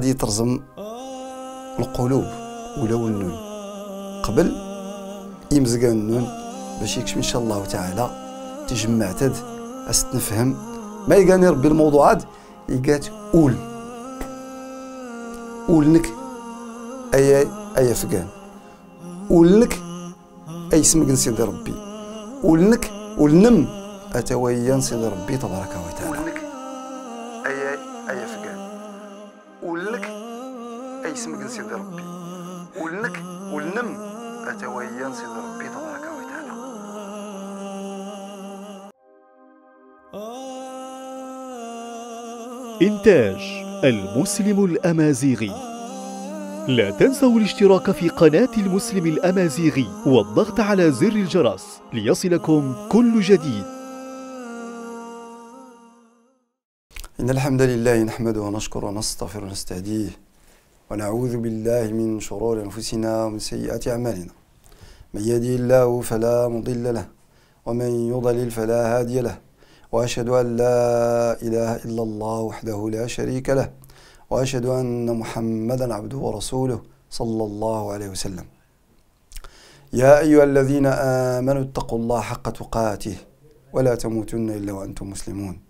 غادي يترجم القلوب ولو النون قبل يمزق النون باش يكشف ان شاء الله تعالى تجمع تد استنفهم ما يقاني ربي الموضوعات يقات اول لك اي اي فقان لك اي سمك سيدي ربي ولنك ولنم اتويا سيدي ربي تبارك وتعالى اسمك سيدي ربي ولنك ولنم اتويا سيدي ربي تبارك وتعالى إنتاج المسلم الأمازيغي لا تنسوا الاشتراك في قناة المسلم الأمازيغي والضغط على زر الجرس ليصلكم كل جديد إن الحمد لله نحمده ونشكر ونستغفره ونستهديه ونعوذ بالله من شرور أنفسنا ومن سيئات أعمالنا من يهدي الله فلا مضل له ومن يضلل فلا هادي له وأشهد أن لا إله إلا الله وحده لا شريك له وأشهد أن محمدا عبده ورسوله صلى الله عليه وسلم يا أيها الذين آمنوا اتقوا الله حق تقاته ولا تموتن إلا وأنتم مسلمون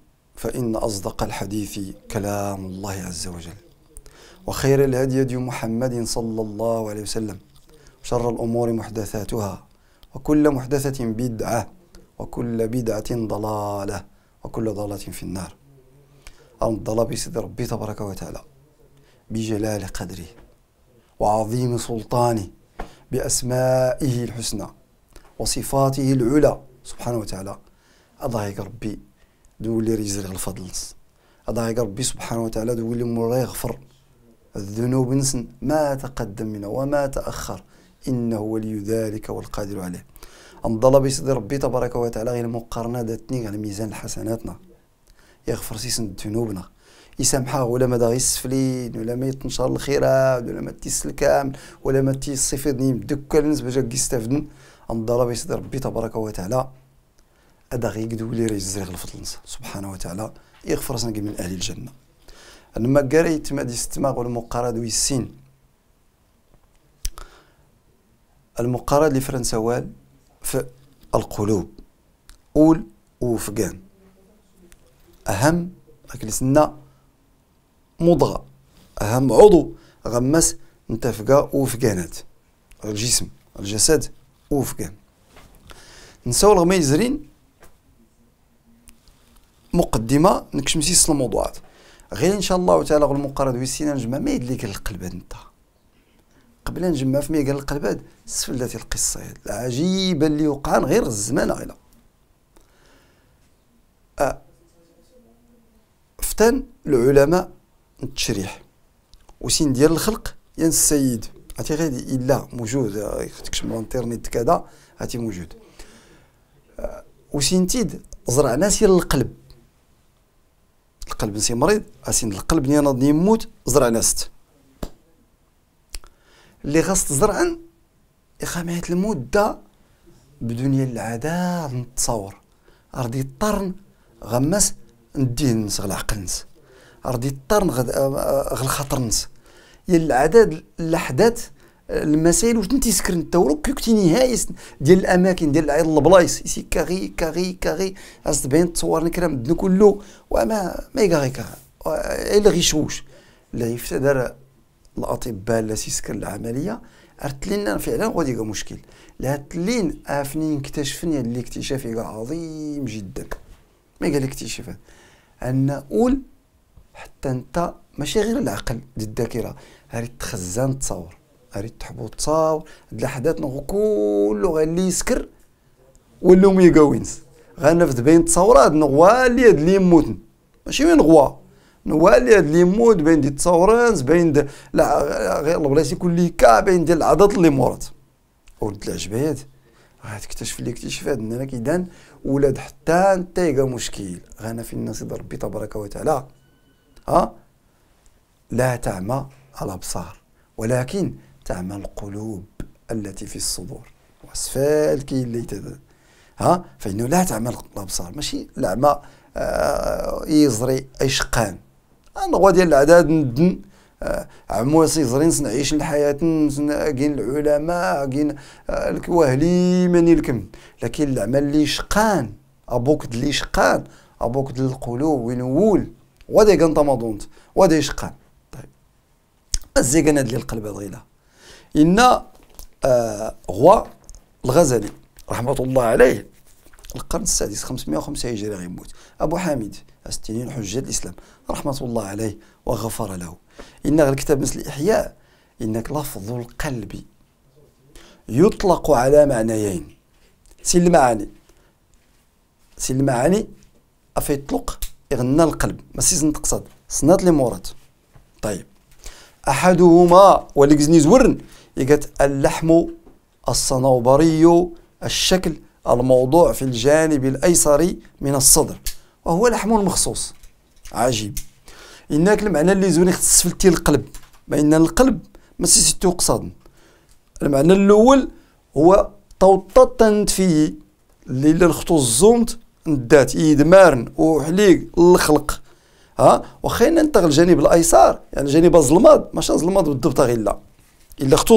فإن أصدق الحديث كلام الله عز وجل وخير الهدي هدي محمد صلى الله عليه وسلم شر الأمور محدثاتها وكل محدثة بدعة وكل بدعة ضلالة وكل ضلالة في النار أن الضلال بسيد ربي تبارك وتعالى بجلال قدره وعظيم سلطانه بأسمائه الحسنى وصفاته العلى سبحانه وتعالى أضايق ربي دولي ريزري على الفضل أدعي ربي سبحانه وتعالى اللي مرة يغفر الذنوب نسن ما تقدم منه وما تأخر إنه ولي ذلك والقادر عليه أنضل بيسد ربي تبارك وتعالى غير مقارنة داتني على ميزان حسناتنا يغفر سيسن ذنوبنا يسامحها ولا ما داغي السفلين ولا ما يتنشر الخيرات ولا ما تيس الكامل ولا ما تيصفدني دكا الناس باش يستافدن عند الله بيسد ربي تبارك وتعالى هذا غي يقدو لي راه يزرغ الفضلنسا سبحانه وتعالى يغفر إيه سنك من اهل الجنه لما قاري تمادي دي ستماغ والمقارد ويسين المقارد لفرنسوال في القلوب أول وفقان أهم أكلسنا مضغة أهم عضو غمس نتفقا وفقانات الجسم الجسد وفقان نساو الغمي مقدمه نكشمتي سل الموضوعات غير ان شاء الله تعالى غل المقرد ويسينا نجمع ما يد القلب هذا انت قبل نجمع في قال القلب هذا سفلت القصه العجيبه اللي وقع غير الزمان غير أه. فتن العلماء التشريح وسين ديال الخلق يا السيد عرفتي غير الا موجود تكتب الانترنت كذا عرفتي موجود وسين تيد زرعنا سير القلب القلب نسي مريض اسين القلب ني ناض يموت زرع ناست اللي غاست زرعا إقامة المدة بدون العذاب نتصور ارضي الطرن غمس ندين نس غل عقل نس ارضي الطرن غد آه، آه، غل نس يا العدد الأحداث المسائل واش انت سكرن تورك كوكتي نهائي ديال الاماكن ديال العيد البلايص يسي كاغي كاغي كاغي اصد باين تصور نكرم دنا كله وما ما يكاغي كاغا الا غيشوش لا يفتدر الاطباء لا سيسكر العمليه ارتلين فعلا غادي مشكل لا تلين افني اكتشفني الاكتشاف عظيم جدا ما قال اكتشاف ان اول حتى انت ماشي غير العقل دي الذاكره غير تخزن تصور اريد تحبوا تصاور هاد الاحداث كله غالي يسكر ولاو وينز غنفد بين تصورات نغوالي هاد اللي يموتن ماشي من غوا نوالي هاد اللي يموت بين دي تصورات بين دي لا غير البلايص لي كاع بين ديال العدد اللي مورات ولد العجبات غتكتشف الاكتشافات اننا كيدان ولاد حتى انت يلقى مشكل غانا في الناس ربي تبارك وتعالى ها لا تعمى الابصار ولكن زعما القلوب التي في الصدور واسفال كاين اللي تد... ها فانه لا تعمى الابصار ماشي الاعمى آه يزري اشقان الغوا ديال العداد ندن آه عمواسي زرين نعيش الحياة كاين العلماء كاين آه الكواهلي ماني الكم لكن الاعمى اللي شقان ابوك اللي شقان ابوك القلوب وين ونول ودي كنطمضونت ودي شقان طيب الزيقان هاد القلب ضغيله إن آه الغزالي رحمة الله عليه القرن السادس 505 هجري غيموت أبو حامد الستينين حجة الإسلام رحمة الله عليه وغفر له إن الكتاب مثل الإحياء إنك لفظ القلب يطلق على معنيين سي المعاني سي المعاني أفيطلق يغنى القلب ما سيزن تقصد صنات لي مورات طيب أحدهما ولكزني زورن يجت اللحم الصنوبري الشكل الموضوع في الجانب الأيسر من الصدر وهو لحم مخصوص عجيب إنك المعنى اللي زوني خصفلتي سفلتي القلب بأن القلب ما سيستو قصاد المعنى الأول هو توططنت فيه اللي للخطو الزونت ندات يدمارن وحليق الخلق ها وخينا نتغ الجانب الايسر يعني جانب الظلمات ماشي الظلمات بالضبط غير لا الا ختو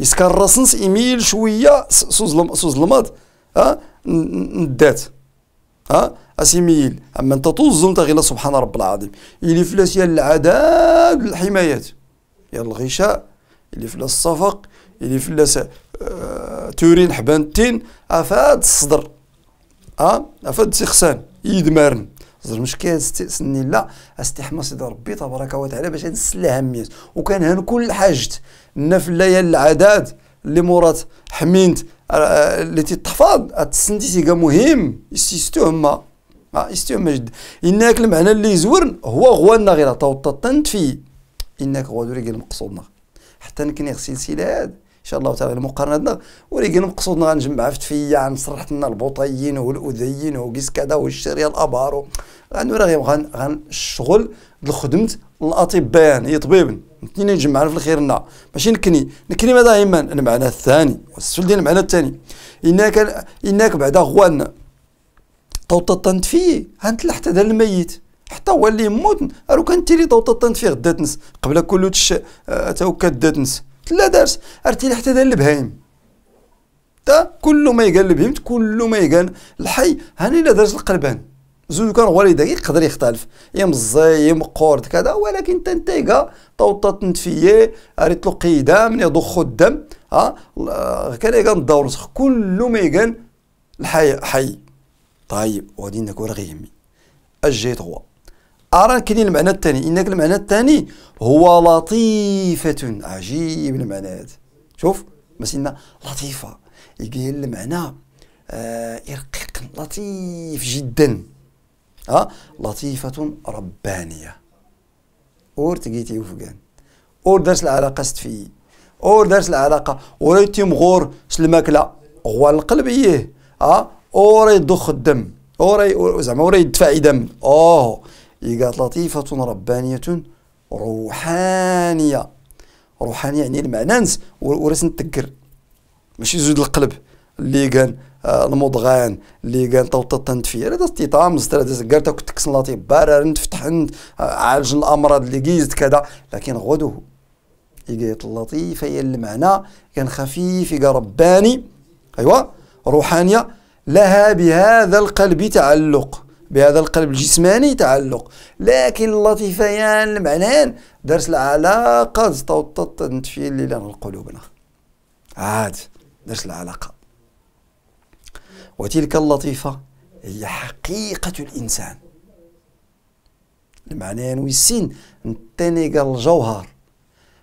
اذا كان الراسنس يميل شويه سوزلم سوزلمات ها ندات ها اسيميل اما انت طزمت غير سبحان رب العظيم اللي فلاس يا العداد الحمايات يا الغشاء اللي فلاس الصفق اللي فلاس أه تورين حبان التين افاد الصدر ها افاد سيخسان يدمارن زرمشكي سني لا استحمى سيدي ربي تبارك وتعالى باش نسلها وكان هن كل حاجة في الليالي العداد اللي مورات حمينت آه، اللي تتحفظ تسندي سيكا مهم يستو هما آه، يستو هما جد انك المعنى اللي زورن هو غوانا غير تطنت فيه انك غير المقصود حتى نكني غسيل سيلاد شاء الله تعالى مقارنتنا ولكن مقصودنا غنجمعها في عن نصرحت لنا البوطيين والاذيين وكيس كذا والشريه الابار غنورا الشغل لخدمه الاطباء يعني طبيب الاثنين نجمعنا في الخير لنا ماشي نكني نكني ماذا دائما المعنى الثاني والسفل ديال المعنى الثاني انك انك بعدا غوان طنت فيه هانت حتى دار الميت حتى هو اللي يموت راه كان تيري طنت فيه غدا تنس قبل كل تش آه، تا هو كدات نس لا دارت عرفتي حتى دار البهايم تا كل ما يقال البهيمت كل ما يقال الحي هاني لا دارت القربان زوج كان والدك يقدر يختلف يا يا مقورد كذا ولكن تنتيقا طوطة تنتفية ريطلو قدام يضخ الدم ها كان يقال الدور كل ما يقال الحي حي طيب وغادي ناكل غيمي اجي 3 أرى كاين المعنى الثاني إنك المعنى الثاني هو لطيفة عجيب المعنى هذا شوف مثلا لطيفة يقول المعنى آه رقيق لطيف جدا ها آه، لطيفة ربانية اور تقيتي وفقان اور درس العلاقة استفي اور درس العلاقة وريتي مغور الماكلة هو القلب ايه ها آه، اور يضخ الدم اور زعما اور يدفع دم اوه قالت لطيفة ربانية روحانية روحانية يعني المعنى نس ورس نتكر ماشي زود القلب اللي كان آه، المضغان اللي كان توطى التنتفير هذا استيطام زاد كارتا كنت كسن لطيف بارر نتفتح آه، عالج الامراض اللي كيزت كذا لكن غدوه قالت اللطيفة هي المعنى كان خفيف يقى رباني أيوا روحانية لها بهذا القلب تعلق بهذا القلب الجسماني تعلق لكن اللطيفيان المعنان درس العلاقة زطوطت نتفي اللي لنا قلوبنا نعم. عاد درس العلاقة وتلك اللطيفة هي حقيقة الإنسان المعنيان والسين نتنيق الجوهر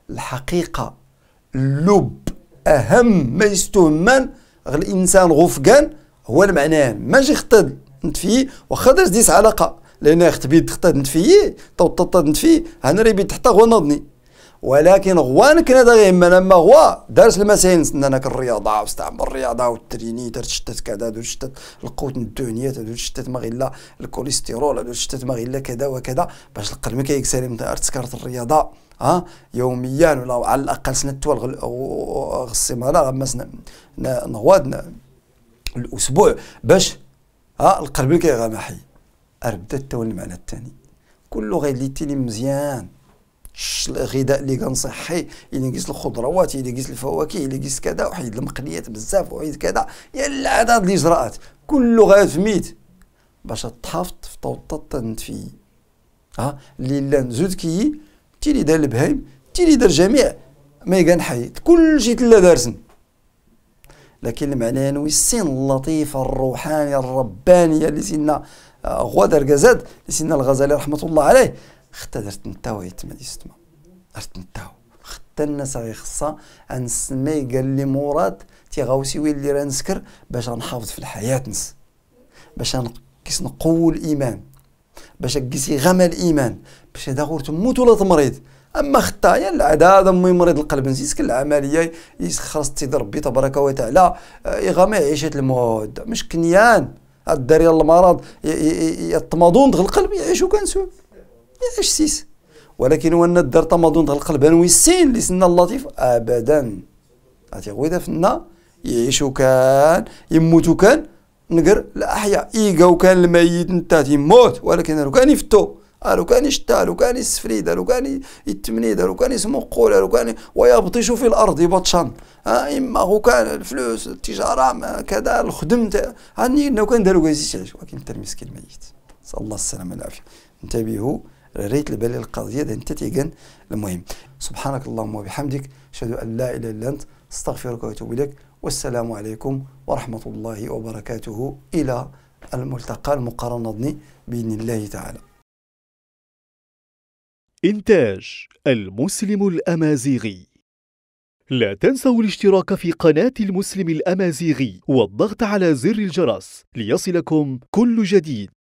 الحقيقة اللب أهم ما يستهمن الإنسان غفقان هو المعنى ماشي خطد نتفيي واخا درت ديس علاقه لان أخت ختبيد تخطى نتفيي تو نتفي نتفيي هنري تحت هو نضني ولكن غوان كنا داغي اما لما هو دارس المسائل ناك الرياضه واستعمل الرياضه والتريني درت شتات كذا درت شتات القوت الدهنيه درت شتات ما غير الكوليسترول درت شتات ما غير كذا وكذا باش القلب كيكسالي تسكرت الرياضه ها يوميا ولا على الاقل سنه توال السيمانه غمسنا نغواد الاسبوع باش ها آه، القلب اللي كيغا حي اربدا تا المعنى الثاني كله غير اللي تيلي مزيان الغذاء اللي كان صحي اللي قيس الخضروات اللي قيس الفواكه اللي قيس كذا وحيد المقليات بزاف وحيد كذا يا العدد هاد الاجراءات كله غير فميت باش تحافظ في طوطط في ها اللي لا نزود كي تيلي دار البهايم تيلي دار جميع ما يقان حي كلشي تلا دارسن لكن المعنوي السن اللطيفة الروحانية الربانية اللي سيدنا آه، غودر قزاد اللي سيدنا الغزالي رحمة الله عليه ختا درت نتاو يتما يستما درت نتاو ختا الناس غي خصها غنسمي قال لي مراد تيغاوسي وين اللي رانسكر باش غنحافظ في الحياة نس باش كيس نقوي الإيمان باش كيسي غمى الإيمان باش هذا غور تموت ولا تمريض اما خطايا يعني لا هذا هذا مريض القلب نسيت العمليه يخلص تيد ربي تبارك وتعالى آه، يغمى عيشه الموت مش كنيان هاد المرض يطمضون دغ القلب يعيشوا كنسون يعيش سيس ولكن وانا الدار تمضون دغ القلب السين اللي سنا اللطيف ابدا هاتي غويدا فنا يعيشوا كان يموتوا كان نقر الاحياء ايقاو كان الميت نتا تيموت ولكن كان يفتو لو كان يشتى لو كان يسفريده لو كان يتمنيده لو كان يسمو قول لو كان ويبطش في الارض بطشا ها اما هو كان الفلوس التجاره كذا الخدم هاني لو كان داروا كازيش ولكن انت المسكين ميت نسال الله السلامه والعافيه انتبهوا ريت البال القضيه ده انت تيقن المهم سبحانك اللهم وبحمدك اشهد ان لا اله الا انت استغفرك واتوب اليك والسلام عليكم ورحمه الله وبركاته الى الملتقى المقارنه باذن الله تعالى إنتاج المسلم الأمازيغي لا تنسوا الاشتراك في قناة المسلم الأمازيغي والضغط على زر الجرس ليصلكم كل جديد